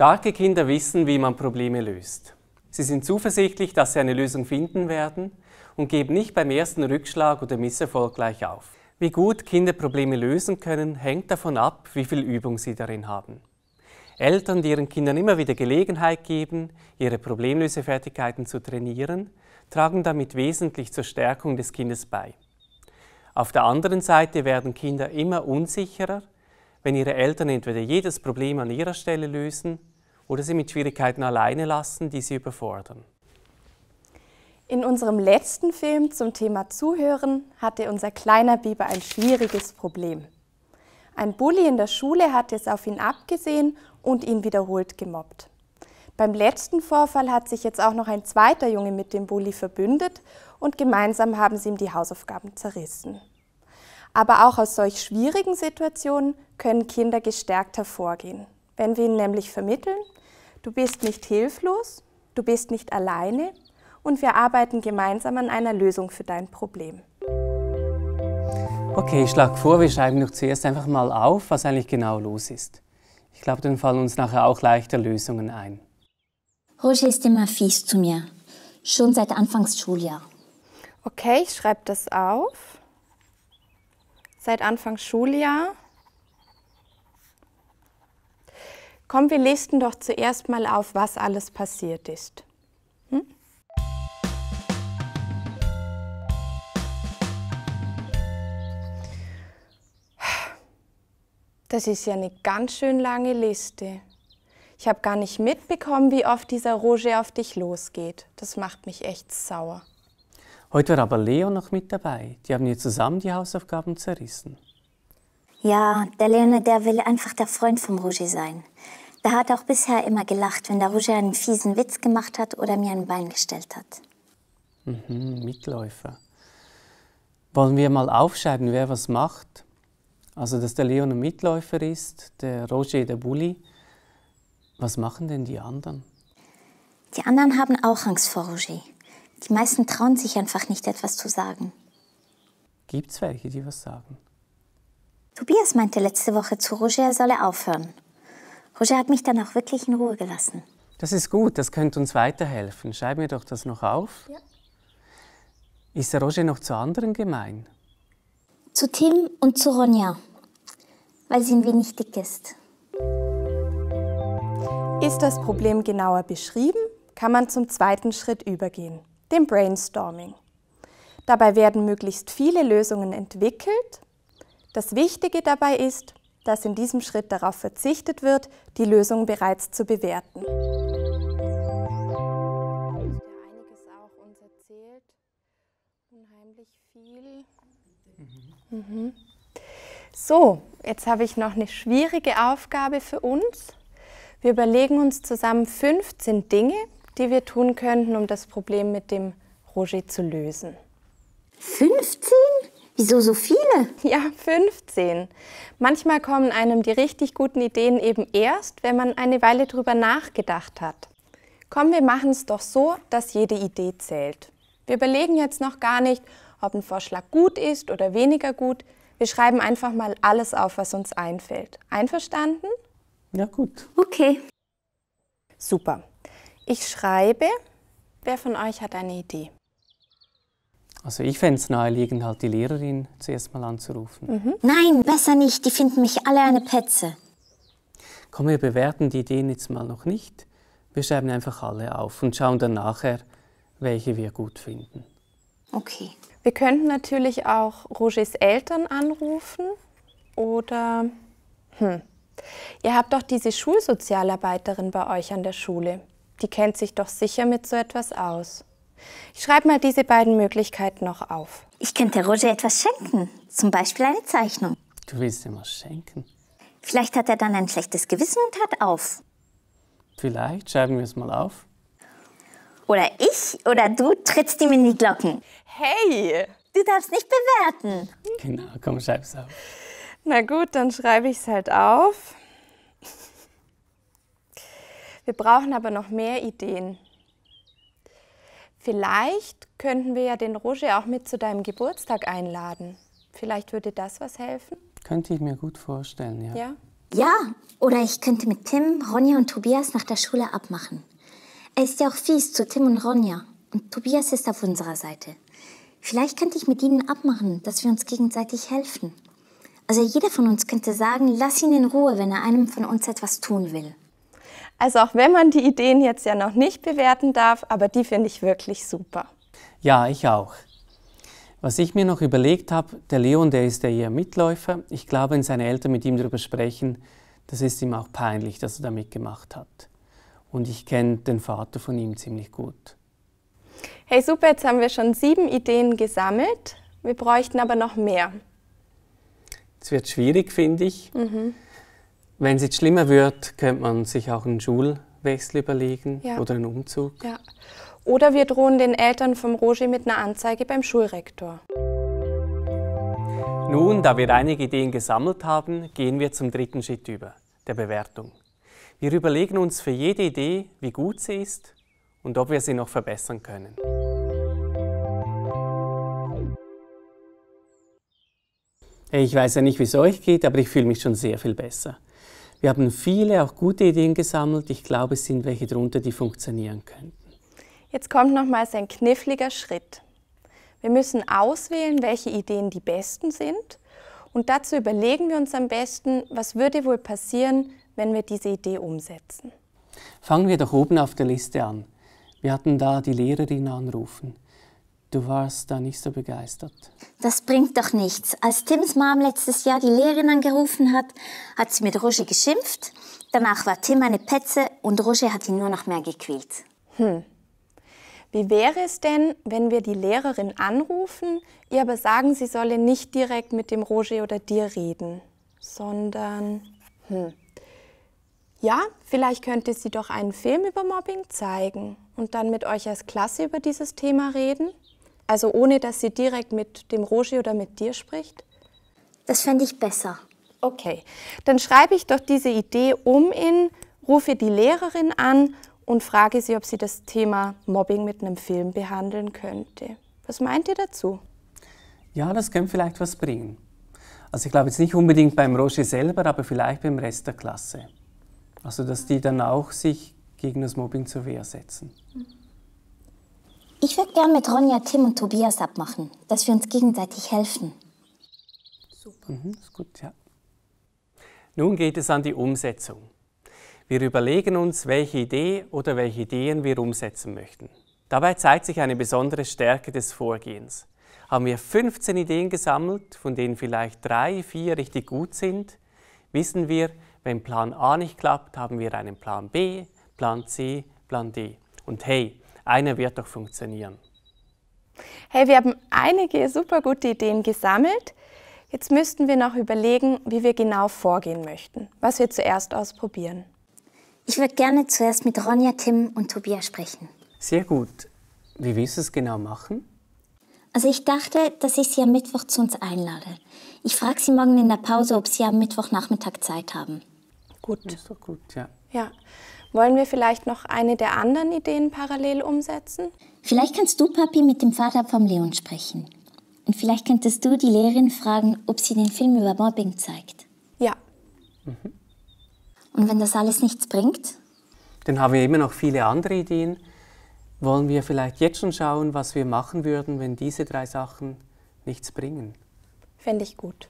Starke Kinder wissen, wie man Probleme löst. Sie sind zuversichtlich, dass sie eine Lösung finden werden und geben nicht beim ersten Rückschlag oder Misserfolg gleich auf. Wie gut Kinder Probleme lösen können, hängt davon ab, wie viel Übung sie darin haben. Eltern, die ihren Kindern immer wieder Gelegenheit geben, ihre Problemlösefertigkeiten zu trainieren, tragen damit wesentlich zur Stärkung des Kindes bei. Auf der anderen Seite werden Kinder immer unsicherer, wenn ihre Eltern entweder jedes Problem an ihrer Stelle lösen oder sie mit Schwierigkeiten alleine lassen, die sie überfordern. In unserem letzten Film zum Thema Zuhören hatte unser kleiner Biber ein schwieriges Problem. Ein Bully in der Schule hatte es auf ihn abgesehen und ihn wiederholt gemobbt. Beim letzten Vorfall hat sich jetzt auch noch ein zweiter Junge mit dem Bully verbündet und gemeinsam haben sie ihm die Hausaufgaben zerrissen. Aber auch aus solch schwierigen Situationen können Kinder gestärkt hervorgehen, wenn wir ihnen nämlich vermitteln, Du bist nicht hilflos, du bist nicht alleine und wir arbeiten gemeinsam an einer Lösung für dein Problem. Okay, ich schlage vor, wir schreiben doch zuerst einfach mal auf, was eigentlich genau los ist. Ich glaube, dann fallen uns nachher auch leichter Lösungen ein. Roger ist immer fies zu mir, schon seit Anfangsschuljahr. Okay, ich schreibe das auf. Seit Schuljahr Komm, wir listen doch zuerst mal auf, was alles passiert ist. Hm? Das ist ja eine ganz schön lange Liste. Ich habe gar nicht mitbekommen, wie oft dieser Roger auf dich losgeht. Das macht mich echt sauer. Heute war aber Leo noch mit dabei. Die haben hier zusammen die Hausaufgaben zerrissen. Ja, der Leone, der will einfach der Freund vom Roger sein. Der hat auch bisher immer gelacht, wenn der Roger einen fiesen Witz gemacht hat oder mir ein Bein gestellt hat. Mhm, Mitläufer. Wollen wir mal aufschreiben, wer was macht? Also, dass der Leon ein Mitläufer ist, der Roger der Bulli. Was machen denn die anderen? Die anderen haben auch Angst vor Roger. Die meisten trauen sich einfach nicht, etwas zu sagen. Gibt's welche, die was sagen? Tobias meinte letzte Woche zu Roger, er solle aufhören. Roger hat mich dann auch wirklich in Ruhe gelassen. Das ist gut, das könnte uns weiterhelfen. Schreib mir doch das noch auf. Ja. Ist der Roger noch zu anderen gemein? Zu Tim und zu Ronja, weil sie ein wenig dick ist. Ist das Problem genauer beschrieben, kann man zum zweiten Schritt übergehen, dem Brainstorming. Dabei werden möglichst viele Lösungen entwickelt das Wichtige dabei ist, dass in diesem Schritt darauf verzichtet wird, die Lösung bereits zu bewerten. einiges auch uns erzählt, unheimlich viel. Mhm. mhm. So, jetzt habe ich noch eine schwierige Aufgabe für uns. Wir überlegen uns zusammen 15 Dinge, die wir tun könnten, um das Problem mit dem Roger zu lösen. 15? Wieso so viele? Ja, 15. Manchmal kommen einem die richtig guten Ideen eben erst, wenn man eine Weile drüber nachgedacht hat. Komm, wir machen es doch so, dass jede Idee zählt. Wir überlegen jetzt noch gar nicht, ob ein Vorschlag gut ist oder weniger gut. Wir schreiben einfach mal alles auf, was uns einfällt. Einverstanden? Ja, gut. Okay. Super. Ich schreibe. Wer von euch hat eine Idee? Also ich fände es naheliegend, halt die Lehrerin zuerst mal anzurufen. Mhm. Nein, besser nicht. Die finden mich alle eine Petze. Komm, wir bewerten die Ideen jetzt mal noch nicht. Wir schreiben einfach alle auf und schauen dann nachher, welche wir gut finden. Okay. Wir könnten natürlich auch Rogers Eltern anrufen oder... Hm. Ihr habt doch diese Schulsozialarbeiterin bei euch an der Schule. Die kennt sich doch sicher mit so etwas aus. Ich schreibe mal diese beiden Möglichkeiten noch auf. Ich könnte Roger etwas schenken, zum Beispiel eine Zeichnung. Du willst ihm was schenken? Vielleicht hat er dann ein schlechtes Gewissen und hört auf. Vielleicht, schreiben wir es mal auf. Oder ich oder du trittst ihm in die Glocken. Hey! Du darfst nicht bewerten. Genau, komm, schreib's auf. Na gut, dann schreibe ich es halt auf. Wir brauchen aber noch mehr Ideen. Vielleicht könnten wir ja den Roger auch mit zu deinem Geburtstag einladen. Vielleicht würde das was helfen? Könnte ich mir gut vorstellen, ja. Ja, ja oder ich könnte mit Tim, Ronja und Tobias nach der Schule abmachen. Er ist ja auch fies zu Tim und Ronja. Und Tobias ist auf unserer Seite. Vielleicht könnte ich mit ihnen abmachen, dass wir uns gegenseitig helfen. Also jeder von uns könnte sagen, lass ihn in Ruhe, wenn er einem von uns etwas tun will. Also auch wenn man die Ideen jetzt ja noch nicht bewerten darf, aber die finde ich wirklich super. Ja, ich auch. Was ich mir noch überlegt habe, der Leon, der ist ja eher Mitläufer. Ich glaube, wenn seine Eltern mit ihm darüber sprechen, das ist ihm auch peinlich, dass er da mitgemacht hat. Und ich kenne den Vater von ihm ziemlich gut. Hey, super, jetzt haben wir schon sieben Ideen gesammelt. Wir bräuchten aber noch mehr. Es wird schwierig, finde ich. Mhm. Wenn es jetzt schlimmer wird, könnte man sich auch einen Schulwechsel überlegen ja. oder einen Umzug. Ja. Oder wir drohen den Eltern vom Roger mit einer Anzeige beim Schulrektor. Nun, da wir einige Ideen gesammelt haben, gehen wir zum dritten Schritt über, der Bewertung. Wir überlegen uns für jede Idee, wie gut sie ist und ob wir sie noch verbessern können. Ich weiß ja nicht, wie es euch geht, aber ich fühle mich schon sehr viel besser. Wir haben viele, auch gute Ideen gesammelt. Ich glaube, es sind welche drunter, die funktionieren könnten. Jetzt kommt nochmals ein kniffliger Schritt. Wir müssen auswählen, welche Ideen die besten sind. Und dazu überlegen wir uns am besten, was würde wohl passieren, wenn wir diese Idee umsetzen. Fangen wir doch oben auf der Liste an. Wir hatten da die Lehrerin anrufen. Du warst da nicht so begeistert. Das bringt doch nichts. Als Tims Mom letztes Jahr die Lehrerin angerufen hat, hat sie mit Roger geschimpft. Danach war Tim eine Petze und Roger hat ihn nur noch mehr gequält. Hm. Wie wäre es denn, wenn wir die Lehrerin anrufen, ihr aber sagen, sie solle nicht direkt mit dem Roger oder dir reden, sondern... Hm. Ja, vielleicht könnte sie doch einen Film über Mobbing zeigen und dann mit euch als Klasse über dieses Thema reden. Also ohne, dass sie direkt mit dem Roger oder mit dir spricht? Das fände ich besser. Okay, dann schreibe ich doch diese Idee um in, rufe die Lehrerin an und frage sie, ob sie das Thema Mobbing mit einem Film behandeln könnte. Was meint ihr dazu? Ja, das könnte vielleicht was bringen. Also ich glaube jetzt nicht unbedingt beim Roger selber, aber vielleicht beim Rest der Klasse. Also dass die dann auch sich gegen das Mobbing zur Wehr setzen. Mhm. Ich würde gern mit Ronja, Tim und Tobias abmachen, dass wir uns gegenseitig helfen. Super. Mhm, ist gut, ja. Nun geht es an die Umsetzung. Wir überlegen uns, welche Idee oder welche Ideen wir umsetzen möchten. Dabei zeigt sich eine besondere Stärke des Vorgehens. Haben wir 15 Ideen gesammelt, von denen vielleicht drei, vier richtig gut sind, wissen wir, wenn Plan A nicht klappt, haben wir einen Plan B, Plan C, Plan D. Und hey, eine wird doch funktionieren. Hey, wir haben einige super gute Ideen gesammelt. Jetzt müssten wir noch überlegen, wie wir genau vorgehen möchten, was wir zuerst ausprobieren. Ich würde gerne zuerst mit Ronja, Tim und Tobias sprechen. Sehr gut. Wie willst du es genau machen? Also ich dachte, dass ich Sie am Mittwoch zu uns einlade. Ich frage Sie morgen in der Pause, ob Sie am Mittwochnachmittag Zeit haben. Gut. ist doch gut, ja. Ja. Wollen wir vielleicht noch eine der anderen Ideen parallel umsetzen? Vielleicht kannst du, Papi, mit dem Vater vom Leon sprechen. Und vielleicht könntest du die Lehrerin fragen, ob sie den Film über Mobbing zeigt. Ja. Mhm. Und wenn das alles nichts bringt? Dann haben wir immer noch viele andere Ideen. Wollen wir vielleicht jetzt schon schauen, was wir machen würden, wenn diese drei Sachen nichts bringen? Fände ich gut.